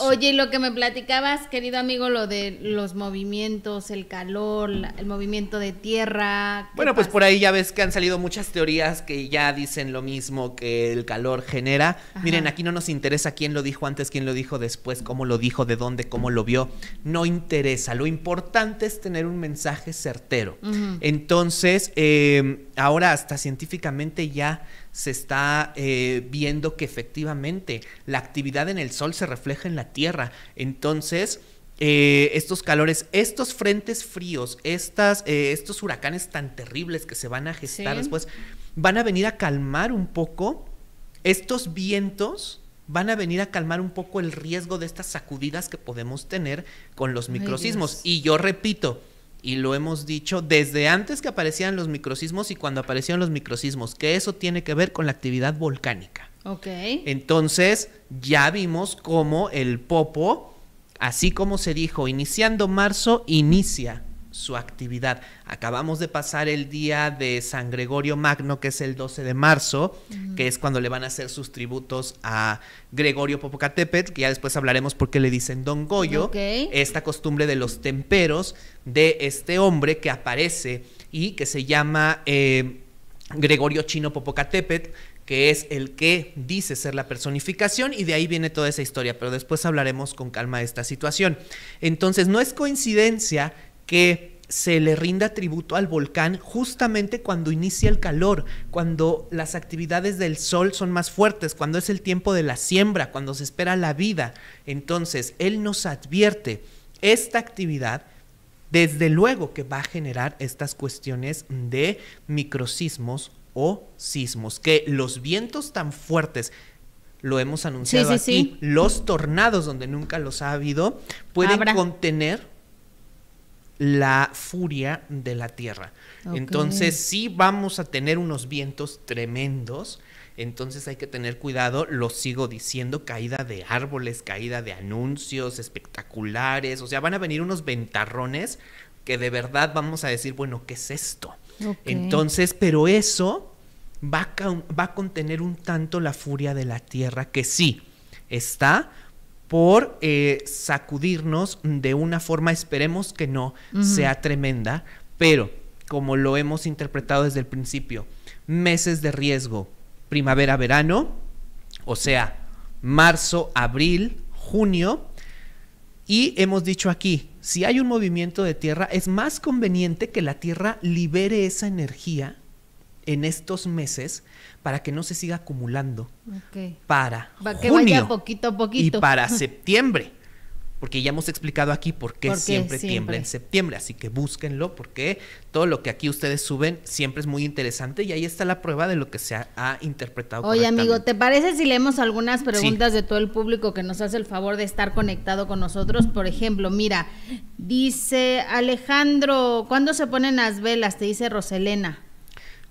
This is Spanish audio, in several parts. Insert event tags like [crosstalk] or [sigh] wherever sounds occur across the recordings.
Oye, lo que me platicabas, querido amigo, lo de los movimientos, el calor, el movimiento de tierra. Bueno, pues por ahí ya ves que han salido muchas teorías que ya dicen lo mismo que el calor genera. Miren, aquí no nos interesa quién lo dijo antes, quién lo dijo después, cómo lo dijo, de dónde, cómo lo vio. No interesa. Lo importante es tener un mensaje certero. Entonces, eh, ahora hasta científicamente ya se está eh, viendo que efectivamente la actividad en el sol se refleja en la Tierra. Entonces, eh, estos calores, estos frentes fríos, estas, eh, estos huracanes tan terribles que se van a gestar después, van a venir a calmar un poco estos vientos van a venir a calmar un poco el riesgo de estas sacudidas que podemos tener con los microsismos. y yo repito, y lo hemos dicho desde antes que aparecían los microsismos y cuando aparecieron los microsismos, que eso tiene que ver con la actividad volcánica. Ok. Entonces, ya vimos cómo el popo, así como se dijo, iniciando marzo, inicia su actividad. Acabamos de pasar el día de San Gregorio Magno, que es el 12 de marzo, que es cuando le van a hacer sus tributos a Gregorio Popocatépetl, que ya después hablaremos por qué le dicen Don Goyo, esta costumbre de los temperos de este hombre que aparece y que se llama eh, Gregorio Chino Popocatépetl, que es el que dice ser la personificación y de ahí viene toda esa historia, pero después hablaremos con calma de esta situación. Entonces, no es coincidencia que se le rinda tributo al volcán justamente cuando inicia el calor, cuando las actividades del sol son más fuertes, cuando es el tiempo de la siembra, cuando se espera la vida. Entonces, él nos advierte esta actividad desde luego que va a generar estas cuestiones de microsismos o sismos, que los vientos tan fuertes, lo hemos anunciado aquí, los tornados donde nunca los ha habido, pueden contener la furia de la tierra. Entonces sí vamos a tener unos vientos tremendos, entonces hay que tener cuidado, lo sigo diciendo, caída de árboles, caída de anuncios espectaculares, o sea, van a venir unos ventarrones que de verdad vamos a decir, bueno, ¿qué es esto? Entonces, pero eso va a contener un tanto la furia de la tierra que sí está, por eh, sacudirnos de una forma, esperemos que no sea tremenda, pero como lo hemos interpretado desde el principio, meses de riesgo, primavera-verano, o sea, marzo, abril, junio, y hemos dicho aquí, si hay un movimiento de tierra, es más conveniente que la tierra libere esa energía en estos meses para que no se siga acumulando para, que vaya poquito a poquito y para [laughs] septiembre porque ya hemos explicado aquí por qué, siempre, tiembla en septiembre, así que búsquenlo porque todo lo que aquí ustedes suben siempre es muy interesante y ahí está la prueba de lo que se ha, interpretado. Oye amigo, ¿te parece si leemos algunas preguntas de todo el público que nos hace el favor de estar conectado con nosotros? Por ejemplo, mira, dice Alejandro, ¿cuándo se ponen las velas? Te dice Roselena.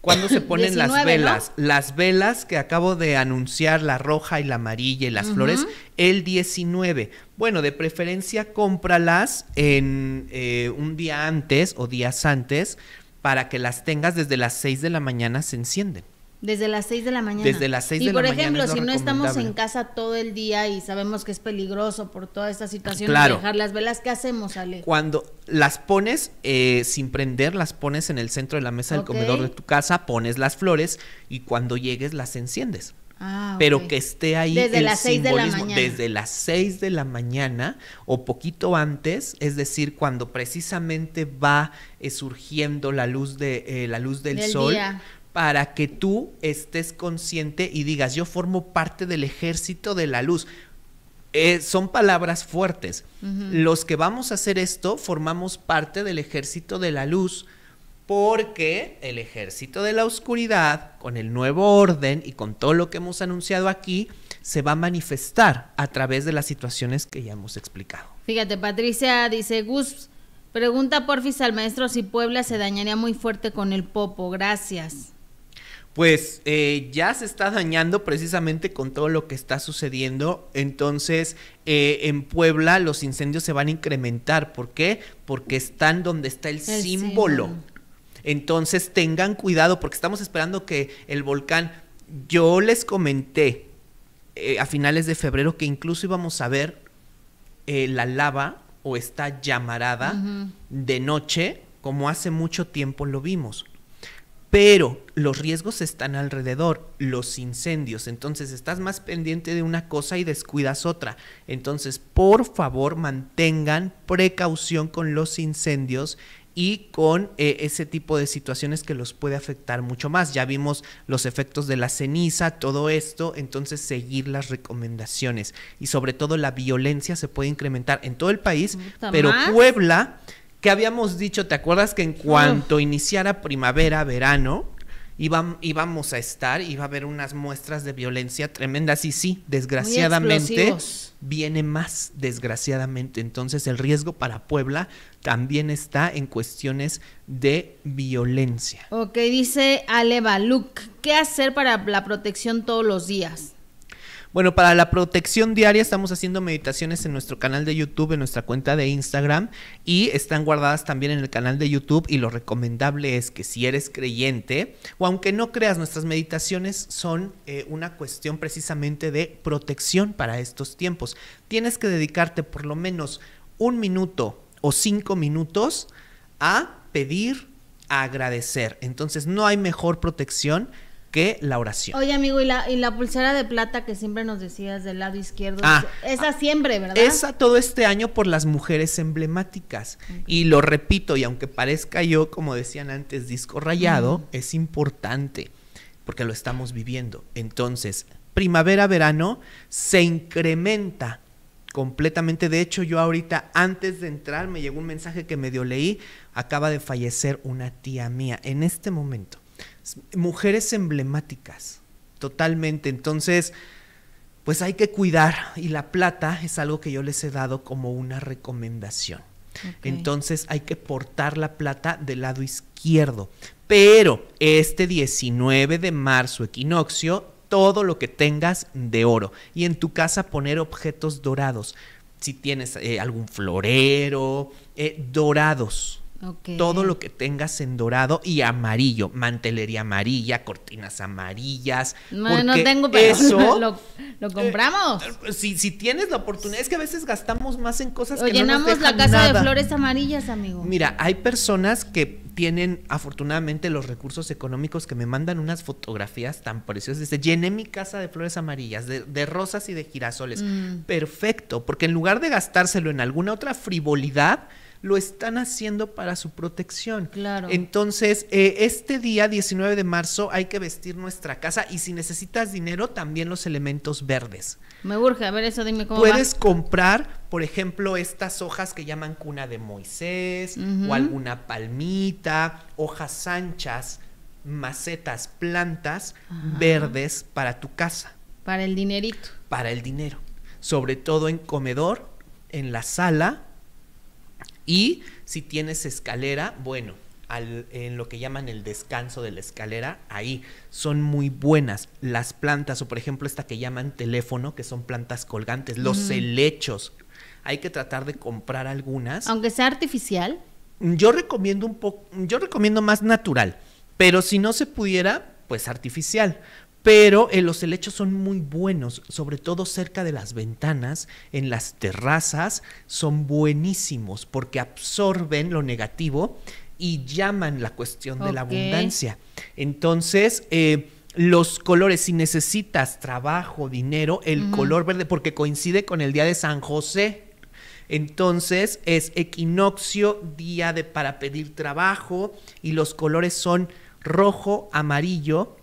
Cuando se ponen las velas? Las velas que acabo de anunciar, la roja y la amarilla y las flores, el 19. Bueno, de preferencia cómpralas en eh, un día antes o días antes para que las tengas desde las 6 de la mañana se encienden. Desde las 6 de la mañana. Desde las 6 de la mañana. Y por ejemplo, si no estamos en casa todo el día y sabemos que es peligroso por toda esta situación dejar las velas, ¿qué hacemos, Ale? Cuando las pones eh, sin prender, las pones en el centro de la mesa del comedor de tu casa, pones las flores y cuando llegues las enciendes. Ah, Pero que esté ahí desde las simbolismo desde las 6 de la mañana o poquito antes, es decir, cuando precisamente va eh, surgiendo la luz de eh, la luz del, sol. Día para que tú estés consciente y digas, yo formo parte del ejército de la luz. Eh, son palabras fuertes. Los que vamos a hacer esto formamos parte del ejército de la luz porque el ejército de la oscuridad, con el nuevo orden y con todo lo que hemos anunciado aquí, se va a manifestar a través de las situaciones que ya hemos explicado. Fíjate, Patricia dice, Gus, pregunta porfis al maestro si Puebla se dañaría muy fuerte con el popo. Gracias pues eh, ya se está dañando precisamente con todo lo que está sucediendo. Entonces, eh, en Puebla los incendios se van a incrementar. ¿Por qué? Porque están donde está el, símbolo. Entonces, tengan cuidado porque estamos esperando que el volcán, yo les comenté eh, a finales de febrero que incluso íbamos a ver la lava o esta llamarada de noche, como hace mucho tiempo lo vimos pero los riesgos están alrededor, los incendios, entonces estás más pendiente de una cosa y descuidas otra. Entonces, por favor, mantengan precaución con los incendios y con eh, ese tipo de situaciones que los puede afectar mucho más. Ya vimos los efectos de la ceniza, todo esto, entonces seguir las recomendaciones. Y sobre todo la violencia se puede incrementar en todo el país, pero Puebla que habíamos dicho, ¿te acuerdas que en cuanto iniciara primavera, verano, íbamos a estar, iba a haber unas muestras de violencia tremendas? Y sí, desgraciadamente viene más, desgraciadamente. Entonces el riesgo para Puebla también está en cuestiones de violencia. Ok, dice Aleva Baluc, ¿qué hacer para la protección todos los días? Bueno, para la protección diaria estamos haciendo meditaciones en nuestro canal de YouTube, en nuestra cuenta de Instagram y están guardadas también en el canal de YouTube y lo recomendable es que si eres creyente o aunque no creas, nuestras meditaciones son eh, una cuestión precisamente de protección para estos tiempos. Tienes que dedicarte por lo menos un minuto o cinco minutos a pedir, a agradecer. Entonces no hay mejor protección que la oración. Oye, amigo, ¿y la, y la pulsera de plata que siempre nos decías del lado izquierdo, ah, esa ah, siempre, ¿verdad? Esa todo este año por las mujeres emblemáticas. Y lo repito, y aunque parezca yo, como decían antes, disco rayado, es importante, porque lo estamos viviendo. Entonces, primavera-verano se incrementa completamente. De hecho, yo ahorita, antes de entrar, me llegó un mensaje que medio leí, acaba de fallecer una tía mía en este momento mujeres emblemáticas, totalmente. Entonces, pues hay que cuidar y la plata es algo que yo les he dado como una recomendación. Entonces hay que portar la plata del lado izquierdo. Pero este 19 de marzo, equinoccio, todo lo que tengas de oro. Y en tu casa poner objetos dorados. Si tienes eh, algún florero, eh, dorados todo lo que tengas en dorado y amarillo, mantelería amarilla, cortinas amarillas. No, tengo, pero [laughs] eso, ¿lo, eh, compramos. si, si, tienes la oportunidad, es que a veces gastamos más en cosas que llenamos no la casa de flores amarillas, amigo. Mira, hay personas que tienen afortunadamente los recursos económicos que me mandan unas fotografías tan preciosas. Dice, llené mi casa de flores amarillas, de, rosas y de girasoles. Mm. Perfecto, porque en lugar de gastárselo en alguna otra frivolidad, lo están haciendo para su protección. Claro. Entonces, eh, este día 19 de marzo hay que vestir nuestra casa y si necesitas dinero, también los elementos verdes. Me urge, a ver eso, dime cómo. Puedes comprar, por ejemplo, estas hojas que llaman cuna de Moisés o alguna palmita, hojas anchas, macetas, plantas verdes para tu casa. Para el dinerito. Para el dinero. Sobre todo en comedor, en la sala y si tienes escalera, bueno, en lo que llaman el descanso de la escalera, ahí son muy buenas. Las plantas, o por ejemplo esta que llaman teléfono, que son plantas colgantes, los helechos. Hay que tratar de comprar algunas. Aunque sea artificial. Yo recomiendo un poco, yo recomiendo más natural, pero si no se pudiera, pues artificial, pero eh, los helechos son muy buenos, sobre todo cerca de las ventanas, en las terrazas, son buenísimos porque absorben lo negativo y llaman la cuestión de la abundancia. Entonces, eh, los colores, si necesitas trabajo, dinero, el color verde, porque coincide con el día de San José. Entonces es equinoccio, día de para pedir trabajo y los colores son rojo, amarillo,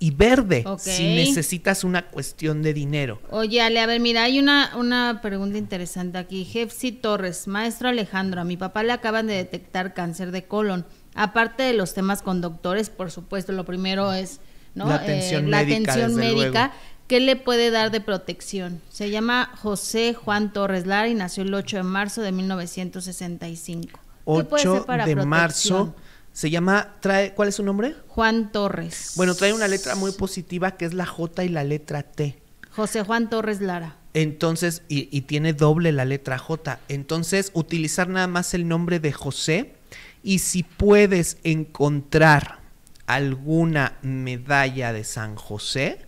y verde si necesitas una cuestión de dinero. Oye, Ale, a ver, mira, hay una, una pregunta interesante aquí. Jefsi Torres, maestro Alejandro, a mi papá le acaban de detectar cáncer de colon. Aparte de los temas con doctores, por supuesto, lo primero es ¿no? la atención eh, médica. La atención médica ¿Qué le puede dar de protección? Se llama José Juan Torres Lara y nació el 8 de marzo de 1965. 8 puede ser para de marzo se llama, trae, ¿cuál es su nombre? Juan Torres. Bueno, trae una letra muy positiva que es la J y la letra T. José Juan Torres Lara. Entonces, y, tiene doble la letra J. Entonces, utilizar nada más el nombre de José. Y si puedes encontrar alguna medalla de San José,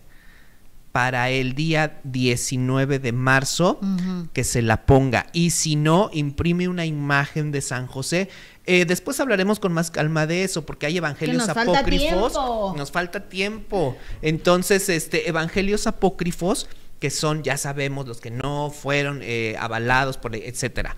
para el día 19 de marzo que se la ponga. Y si no, imprime una imagen de San José. Eh, después hablaremos con más calma de eso, porque hay evangelios apócrifos. nos falta tiempo. Entonces, este, evangelios apócrifos, que son, ya sabemos, los que no fueron eh, avalados por, etcétera.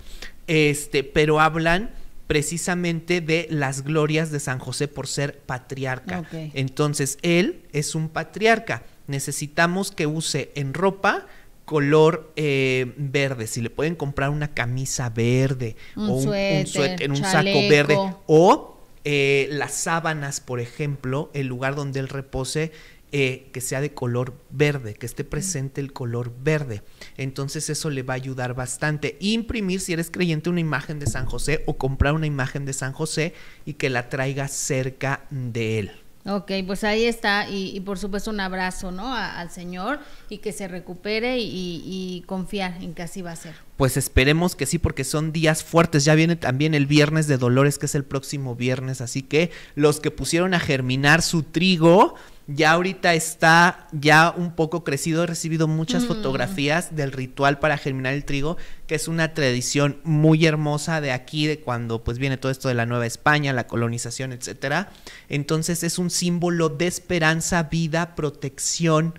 Este, pero hablan precisamente de las glorias de San José por ser patriarca. Entonces, él es un patriarca necesitamos que use en ropa color eh, verde, si le pueden comprar una camisa verde o un, suéter, un en un saco verde o eh, las sábanas, por ejemplo, el lugar donde él repose, eh, que sea de color verde, que esté presente el color verde. Entonces eso le va a ayudar bastante. Imprimir, si eres creyente, una imagen de San José o comprar una imagen de San José y que la traiga cerca de él. Ok, pues ahí está y, por supuesto un abrazo, ¿no? al Señor y que se recupere y, y, confiar en que así va a ser. Pues esperemos que sí, porque son días fuertes. Ya viene también el viernes de Dolores, que es el próximo viernes, así que los que pusieron a germinar su trigo, ya ahorita está ya un poco crecido, he recibido muchas mm. fotografías del ritual para germinar el trigo, que es una tradición muy hermosa de aquí, de cuando pues viene todo esto de la Nueva España, la colonización, etcétera. Entonces es un símbolo de esperanza, vida, protección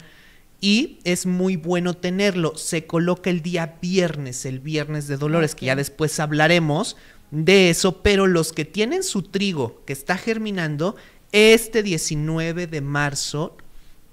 y es muy bueno tenerlo. Se coloca el día viernes, el viernes de Dolores, que ya después hablaremos de eso, pero los que tienen su trigo que está germinando, este 19 de marzo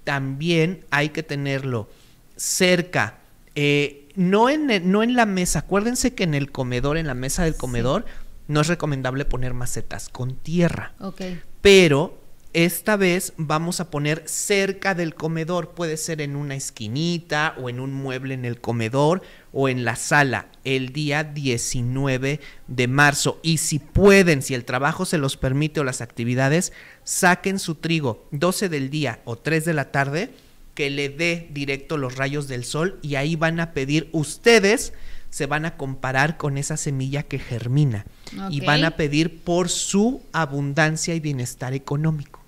también hay que tenerlo cerca. Eh, no, en, no en la mesa, acuérdense que en el comedor, en la mesa del comedor, no es recomendable poner macetas con tierra. Okay. Pero esta vez vamos a poner cerca del comedor, puede ser en una esquinita o en un mueble en el comedor o en la sala el día 19 de marzo. Y si pueden, si el trabajo se los permite o las actividades, saquen su trigo 12 del día o 3 de la tarde, que le dé directo los rayos del sol y ahí van a pedir ustedes se van a comparar con esa semilla que germina y van a pedir por su abundancia y bienestar económico.